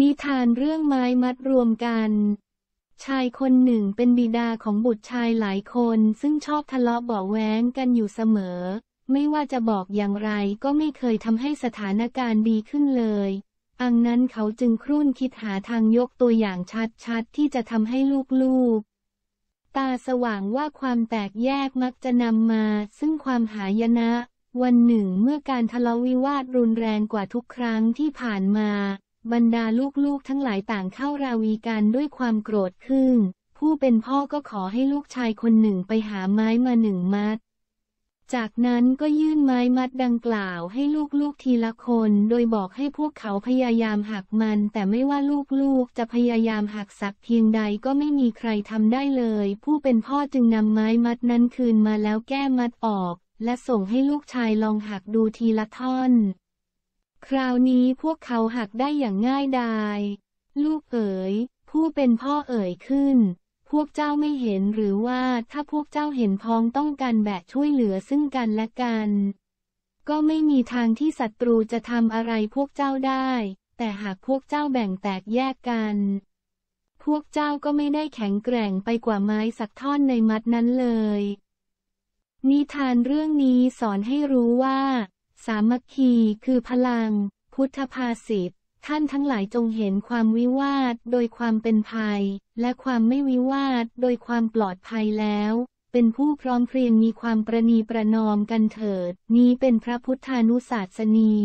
นิทานเรื่องไม้มัดรวมกัน ชายคนหนึ่งเป็นบิดาของบุตรชายหลายคน ซึ่งชอบทะเลาะเบาะแว้งกันอยู่เสมอ ไม่ว่าจะบอกอย่างไรก็ไม่เคยทำให้สถานการณ์ดีขึ้นเลย อังนั้นเขาจึงครุ่นคิดหาทางยกตัวอย่างชัดๆที่จะทำให้ลูกๆตาสว่างว่าความแตกแยกมักจะนำมา ซึ่งความหายนะ วันหนึ่งเมื่อการทะเลาะวิวาทรุนแรงกว่าทุกครั้งที่ผ่านมาบรรดาลูกๆทั้งหลายต่างเข้าราวีกันด้วยความโกรธขึ้น ผู้เป็นพ่อก็ขอให้ลูกชายคนหนึ่งไปหาไม้มาหนึ่งมัด จากนั้นก็ยื่นไม้มัดดังกล่าวให้ลูกๆทีละคน โดยบอกให้พวกเขาพยายามหักมัน แต่ไม่ว่าลูกๆจะพยายามหักสักเพียงใดก็ไม่มีใครทำได้เลย ผู้เป็นพ่อจึงนำไม้มัดนั้นคืนมาแล้วแก้มัดออก และส่งให้ลูกชายลองหักดูทีละท่อนคราวนี้พวกเขาหักได้อย่างง่ายดายลูกเอ๋ยผู้เป็นพ่อเอ๋ยขึ้น พวกเจ้าไม่เห็นหรือว่าถ้าพวกเจ้าเห็นพ้องต้องการแบะช่วยเหลือซึ่งกันและกัน ก็ไม่มีทางที่ศัตรูจะทำอะไรพวกเจ้าได้ แต่หากพวกเจ้าแบ่งแตกแยกกัน พวกเจ้าก็ไม่ได้แข็งแกร่งไปกว่าไม้สักท่อนในมัดนั้นเลยนิทานเรื่องนี้สอนให้รู้ว่าสามัคคีคือพลัง พุทธภาษิต ท่านทั้งหลายจงเห็นความวิวาท โดยความเป็นภัย และความไม่วิวาท โดยความปลอดภัยแล้ว เป็นผู้พร้อมเพรียงมีความประนีประนอมกันเถิด นี้เป็นพระพุทธานุศาสนี